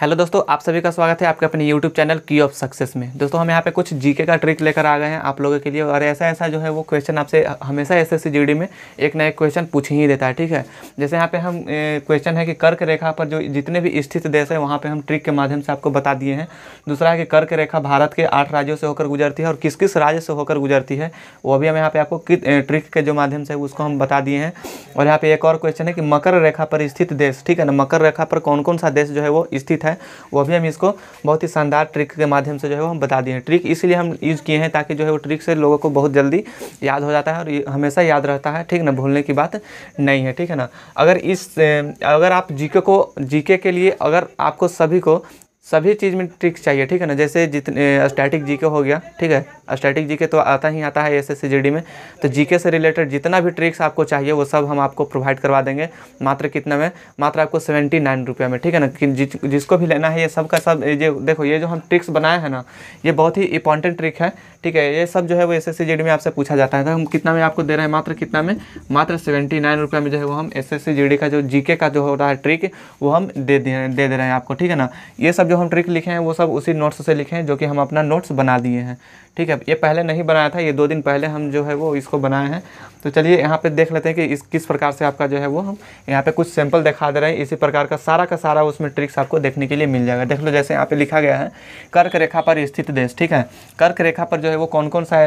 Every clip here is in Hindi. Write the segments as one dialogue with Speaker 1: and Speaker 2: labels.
Speaker 1: हेलो दोस्तों आप सभी का स्वागत है आपके अपने YouTube channel key of success में दोस्तों हम यहाँ पे कुछ जीके का ट्रिक लेकर आ गए हैं आप लोगों के लिए और ऐसा ऐसा जो है वो क्वेश्चन आपसे हमेशा एस एस में एक ना एक क्वेश्चन पूछ ही देता है ठीक है जैसे यहाँ पे हम क्वेश्चन है कि कर्क रेखा पर जो जितने भी स्थित देश है वहाँ पर हम ट्रिक के माध्यम से आपको बता दिए हैं दूसरा है कि कर्क रेखा भारत के आठ राज्यों से होकर गुजरती है और किस किस राज्य से होकर गुजरती है वो भी हम यहाँ पर आपको ट्रिक के जो माध्यम से उसको हम बता दिए हैं और यहाँ पर एक और क्वेश्चन है कि मकर रेखा पर स्थित देश ठीक है ना मकर रेखा पर कौन कौन सा देश जो है वो स्थित है वो भी हम इसको बहुत ही शानदार ट्रिक के माध्यम से जो है वो हम बता दिए हैं ट्रिक इसलिए हम यूज़ किए हैं ताकि जो है वो ट्रिक से लोगों को बहुत जल्दी याद हो जाता है और हमेशा याद रहता है ठीक ना भूलने की बात नहीं है ठीक है ना अगर इस अगर आप जीके को जीके के लिए अगर आपको सभी को सभी चीज़ में ट्रिक्स चाहिए ठीक है ना जैसे जितने स्टैटिक जीके हो गया ठीक है स्टैटिक जीके तो आता ही आता है एस एस में तो जीके से रिलेटेड जितना भी ट्रिक्स आपको चाहिए वो सब हम आपको प्रोवाइड करवा देंगे मात्र कितना में मात्र आपको सेवेंटी नाइन रुपये में ठीक है ना कि जि, जिसको भी लेना है ये सब का सब ये देखो ये जो हम ट्रिक्स बनाए हैं ना ये बहुत ही इंपॉर्टेंट ट्रिक है ठीक है ये सब जो है वो एस एस में आपसे पूछा जाता है तो हम कितना में आपको दे रहे हैं मात्र कितना में मात्र सेवेंटी नाइन रुपये में जो है वो हम एस एस का जो जी का जो हो रहा है ट्रिक वो हम दे दे रहे हैं आपको ठीक है ना ये सब जो हम ट्रिक लिखे हैं वो सब उसी नोट्स से लिखे हैं जो कि हम अपना नोट्स बना दिए हैं ठीक है ये पहले नहीं बनाया था ये दो दिन पहले हम जो है वो इसको बनाए हैं तो चलिए यहाँ पे देख लेते हैं कि इस किस प्रकार से आपका जो है वो हम यहाँ पे कुछ सैंपल दिखा दे रहे हैं इसी प्रकार का सारा का सारा उसमें ट्रिक्स आपको देखने के लिए मिल जाएगा देख लो जैसे यहाँ पे लिखा गया है कर्क रेखा पर स्थित देश ठीक है कर्क रेखा पर जो है वो कौन कौन सा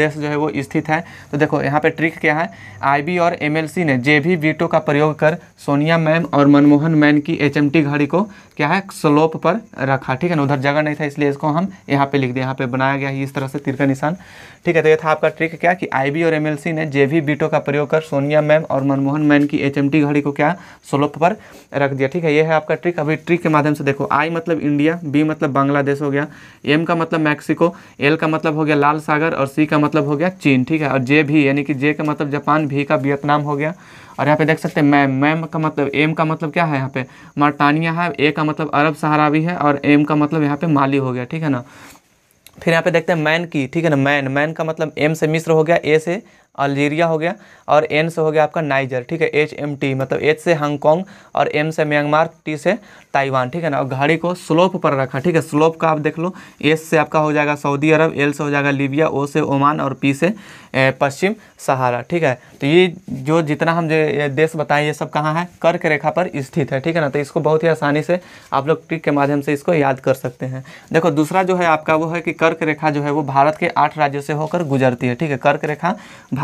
Speaker 1: देश जो है वो स्थित है तो देखो यहाँ पर ट्रिक क्या है आई और एम ने जे भी का प्रयोग कर सोनिया मैम और मनमोहन मैन की एच घड़ी को क्या है स्लोप पर रखा ठीक है ना उधर जगह नहीं था इसलिए इसको हम यहाँ पे लिख दिए यहाँ पे बनाया गया है इस तरह से तिर का निशान ठीक है तो ये था आपका ट्रिक क्या कि आईबी और एमएलसी ने जे वी बीटो का प्रयोग कर सोनिया मैम और मनमोहन मैन की एचएमटी घड़ी को क्या स्लोप पर रख दिया ठीक है ये है आपका ट्रिक अभी ट्रिक के माध्यम से देखो आई मतलब इंडिया बी मतलब बांग्लादेश हो गया एम का मतलब मैक्सिको एल का मतलब हो गया लाल सागर और सी का मतलब हो गया चीन ठीक है और जे भी यानी कि जे का मतलब जापान भी का वियतनाम हो गया और यहाँ पे देख सकते हैं मैम मैम का मतलब एम का मतलब क्या है यहाँ पे मार्टानिया है ए का मतलब अरब सहारावी है और एम का मतलब यहाँ पे माली हो गया ठीक है ना फिर यहाँ पे देखते हैं मैन की ठीक है ना मैन मैन का मतलब एम से मिस्र हो गया ए से अल्जीरिया हो गया और एन से हो गया आपका नाइजर ठीक है एच एम टी मतलब एच से हांगकॉन्ग और एम से म्यांमार टी से ताइवान ठीक है ना और घाड़ी को स्लोप पर रखा ठीक है स्लोप का आप देख लो एस से आपका हो जाएगा सऊदी अरब एल से हो जाएगा लीबिया ओ से ओमान और पी से पश्चिम सहारा ठीक है तो ये जो जितना हम देश बताएं ये सब कहाँ है कर्क रेखा पर स्थित है ठीक है ना तो इसको बहुत ही आसानी से आप लोग ट्रिक के माध्यम से इसको याद कर सकते हैं देखो दूसरा जो है आपका वो है कि कर्क रेखा जो है वो भारत के आठ राज्यों से होकर गुजरती है ठीक है कर्क रेखा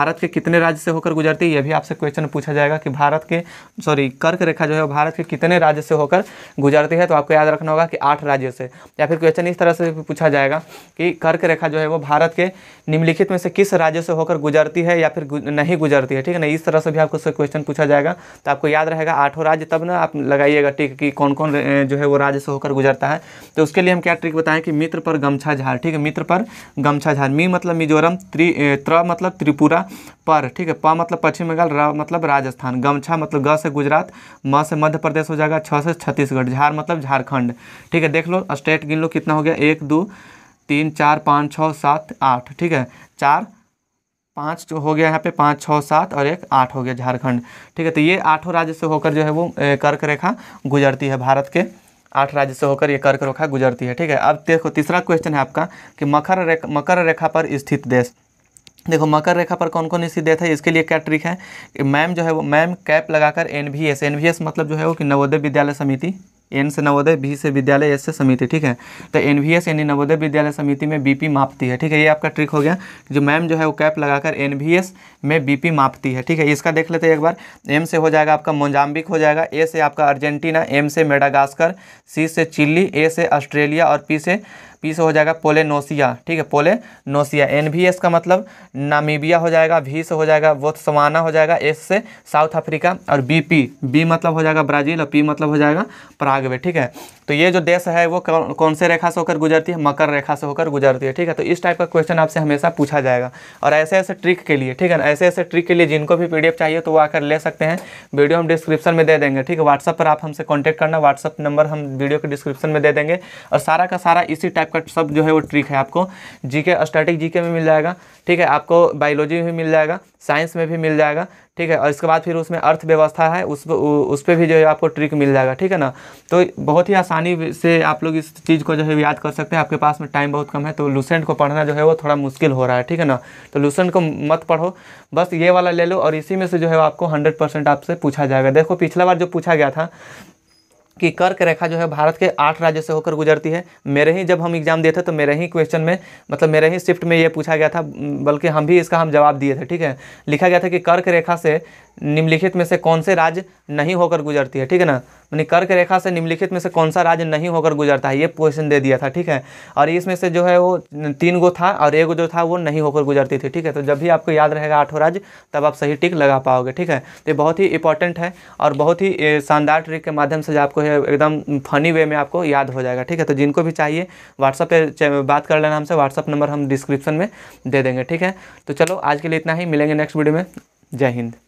Speaker 1: भारत के कितने राज्य से होकर गुजरती है यह भी आपसे क्वेश्चन पूछा जाएगा कि भारत के सॉरी कर्क रेखा जो है भारत के कितने राज्य से होकर गुजरती है तो आपको याद रखना होगा कि आठ राज्यों से या फिर क्वेश्चन इस तरह से पूछा जाएगा कि कर्क रेखा जो है वो भारत के निम्नलिखित में से किस राज्य से होकर गुजरती है या फिर नहीं गुजरती है ठीक है ना इस तरह से भी आपको क्वेश्चन पूछा जाएगा तो आपको याद रहेगा आठों राज्य तब ना आप लगाइएगा ठीक कि कौन कौन जो है वो राज्य से होकर गुजरता है तो उसके लिए हम क्या ट्रिक बताएं कि मित्र पर गमछा झार ठीक है मित्र पर गमछा झार मी मतलब मिजोरम त्रि त्र मतलब त्रिपुरा पर ठीक है प मतलब पश्चिम बंगाल रा, मतलब राजस्थान गमछा मतलब ग से गुजरात म से मध्य प्रदेश हो जाएगा छ से छत्तीसगढ़ झार मतलब झारखंड ठीक है देख लो स्टेट गिन लो कितना हो गया एक दो तीन चार पाँच छः सात आठ ठीक है चार पाँच जो हो गया यहाँ पे पाँच छः सात और एक आठ हो गया झारखंड ठीक है तो ये आठों राज्य से होकर जो है वो कर्क रेखा गुजरती है भारत के आठ राज्य से होकर ये कर्क रेखा गुजरती है ठीक है अब देखो तीसरा क्वेश्चन है आपका कि मकर रेखा मकर रेखा पर स्थित देश देखो मकर रेखा पर कौन कौन सी डेथ है इसके लिए क्या ट्रिक है मैम जो है वो मैम कैप लगाकर N B S N B S मतलब जो है वो कि नवोदय विद्यालय समिति एन से नवोदय बी से विद्यालय एस से समिति ठीक है तो एन वी एस यानी नवोदय विद्यालय समिति में बीपी मापती है ठीक है ये आपका ट्रिक हो गया जो मैम जो है वो कैप लगाकर एन वी एस में बीपी मापती है ठीक है इसका देख लेते हैं एक बार एम से हो जाएगा आपका मोजाम्बिक हो जाएगा ए से आपका अर्जेंटीना एम से मेडागास्कर सी से चिल्ली ए से ऑस्ट्रेलिया और पी से पी से हो जाएगा पोलेनोसिया ठीक है पोलेनोसिया एन भी एस का मतलब नामीबिया हो जाएगा भी से हो जाएगा वो सवाना हो जाएगा एस से साउथ अफ्रीका और बी पी बी मतलब हो जाएगा ब्राज़ील और पी मतलब हो जाएगा प्रागवे ठीक है तो ये जो देश है वो कौन, कौन से रेखा से होकर गुजरती है मकर रेखा से होकर गुजरती है ठीक है तो इस टाइप का क्वेश्चन आपसे हमेशा पूछा जाएगा और ऐसे ऐसे ट्रिक के लिए ठीक है ना ऐसे ऐसे ट्रिक के लिए जिनको भी पी चाहिए तो वो आकर ले सकते हैं वीडियो हम डिस्क्रिप्शन में दे देंगे ठीक है व्हाट्सअप पर आप हमसे कॉन्टैक्ट करना व्हाट्सअप नंबर हम वीडियो के डिस्क्रिप्शन में दे देंगे और सारा का सारा इसी टाइप आपका सब जो है वो ट्रिक है आपको जीके स्टैटिक जीके में मिल जाएगा ठीक है आपको बायोलॉजी में भी मिल जाएगा साइंस में भी मिल जाएगा ठीक है और इसके बाद फिर उसमें अर्थव्यवस्था है उस उस पर भी जो है आपको ट्रिक मिल जाएगा ठीक है ना तो बहुत ही आसानी से आप लोग इस चीज़ को जो है याद कर सकते हैं आपके पास में टाइम बहुत कम है तो लूसेंट को पढ़ना जो है वो थोड़ा मुश्किल हो रहा है ठीक है ना तो लूसेंट को मत पढ़ो बस ये वाला ले लो और इसी में से जो है आपको हंड्रेड परसेंट आपसे पूछा जाएगा देखो पिछला बार जो पूछा गया था कि कर्क रेखा जो है भारत के आठ राज्य से होकर गुजरती है मेरे ही जब हम एग्ज़ाम दिए थे तो मेरे ही क्वेश्चन में मतलब मेरे ही शिफ्ट में ये पूछा गया था बल्कि हम भी इसका हम जवाब दिए थे ठीक है लिखा गया था कि कर्क रेखा से निम्नलिखित में से कौन से राज्य नहीं होकर गुजरती है ठीक है ना यानी कर्क रेखा से निम्नलिखित में से कौन सा राज्य नहीं होकर गुजरता है ये क्वेश्चन दे दिया था ठीक है और इसमें से जो है वो तीन गो था और एक जो था वो नहीं होकर गुजरती थी ठीक है तो जब भी आपको याद रहेगा आठों राज्य तब आप सही टिक लगा पाओगे ठीक है तो बहुत ही इंपॉर्टेंट है और बहुत ही शानदार ट्रिक के माध्यम से आपको एकदम फनी वे में आपको याद हो जाएगा ठीक है तो जिनको भी चाहिए व्हाट्सअप पर बात कर लेना हमसे व्हाट्सअप नंबर हम डिस्क्रिप्शन में दे देंगे ठीक है तो चलो आज के लिए इतना ही मिलेंगे नेक्स्ट वीडियो में जय हिंद